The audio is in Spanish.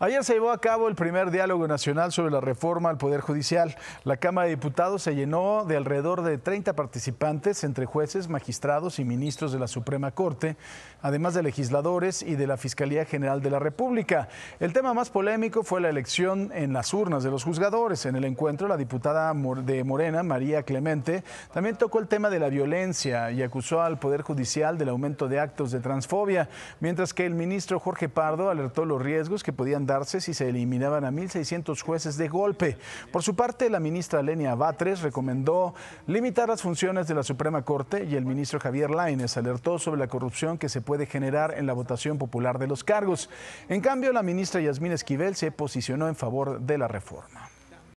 Ayer se llevó a cabo el primer diálogo nacional sobre la reforma al Poder Judicial. La Cámara de Diputados se llenó de alrededor de 30 participantes, entre jueces, magistrados y ministros de la Suprema Corte, además de legisladores y de la Fiscalía General de la República. El tema más polémico fue la elección en las urnas de los juzgadores. En el encuentro, la diputada de Morena, María Clemente, también tocó el tema de la violencia y acusó al Poder Judicial del aumento de actos de transfobia, mientras que el ministro Jorge Pardo alertó los riesgos que podían darse si se eliminaban a 1.600 jueces de golpe. Por su parte, la ministra Lenia Batres recomendó limitar las funciones de la Suprema Corte y el ministro Javier Laines alertó sobre la corrupción que se puede generar en la votación popular de los cargos. En cambio, la ministra Yasmín Esquivel se posicionó en favor de la reforma.